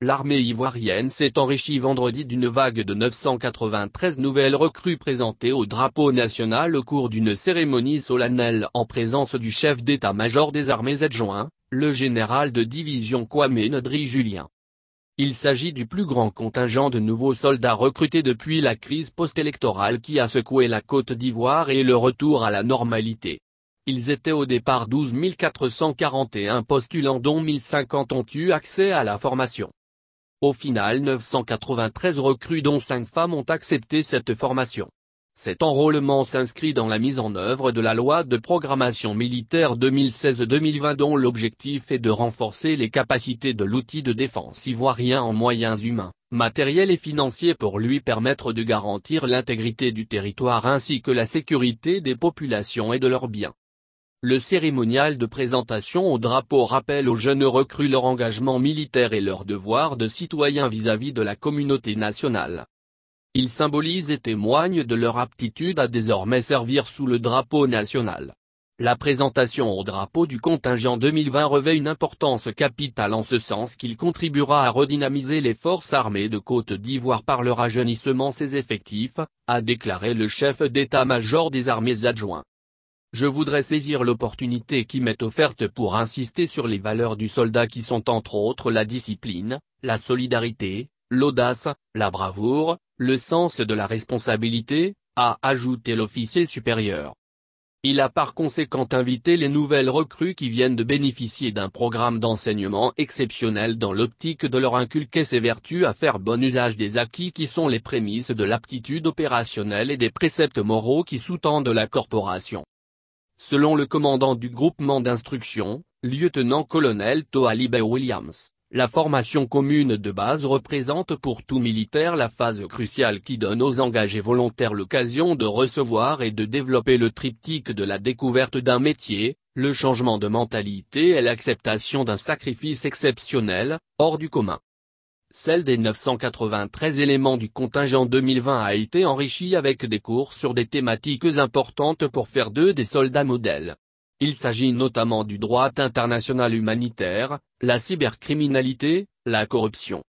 L'armée ivoirienne s'est enrichie vendredi d'une vague de 993 nouvelles recrues présentées au drapeau national au cours d'une cérémonie solennelle en présence du chef d'état-major des armées adjoint, le général de division Kwame Nodri Julien. Il s'agit du plus grand contingent de nouveaux soldats recrutés depuis la crise post-électorale qui a secoué la Côte d'Ivoire et le retour à la normalité. Ils étaient au départ 12 441 postulants dont 1050 ont eu accès à la formation. Au final 993 recrues dont 5 femmes ont accepté cette formation. Cet enrôlement s'inscrit dans la mise en œuvre de la loi de programmation militaire 2016-2020 dont l'objectif est de renforcer les capacités de l'outil de défense ivoirien en moyens humains, matériels et financiers pour lui permettre de garantir l'intégrité du territoire ainsi que la sécurité des populations et de leurs biens. Le cérémonial de présentation au drapeau rappelle aux jeunes recrues leur engagement militaire et leur devoir de citoyens vis-à-vis de la communauté nationale. Ils symbolisent et témoignent de leur aptitude à désormais servir sous le drapeau national. La présentation au drapeau du contingent 2020 revêt une importance capitale en ce sens qu'il contribuera à redynamiser les forces armées de Côte d'Ivoire par leur rajeunissement ses effectifs, a déclaré le chef d'état-major des armées adjoints. Je voudrais saisir l'opportunité qui m'est offerte pour insister sur les valeurs du soldat qui sont entre autres la discipline, la solidarité, l'audace, la bravoure, le sens de la responsabilité, a ajouté l'officier supérieur. Il a par conséquent invité les nouvelles recrues qui viennent de bénéficier d'un programme d'enseignement exceptionnel dans l'optique de leur inculquer ces vertus à faire bon usage des acquis qui sont les prémices de l'aptitude opérationnelle et des préceptes moraux qui sous-tendent la corporation. Selon le commandant du groupement d'instruction, lieutenant-colonel Toalibé Williams, la formation commune de base représente pour tout militaire la phase cruciale qui donne aux engagés volontaires l'occasion de recevoir et de développer le triptyque de la découverte d'un métier, le changement de mentalité et l'acceptation d'un sacrifice exceptionnel, hors du commun. Celle des 993 éléments du contingent 2020 a été enrichie avec des cours sur des thématiques importantes pour faire d'eux des soldats modèles. Il s'agit notamment du droit international humanitaire, la cybercriminalité, la corruption,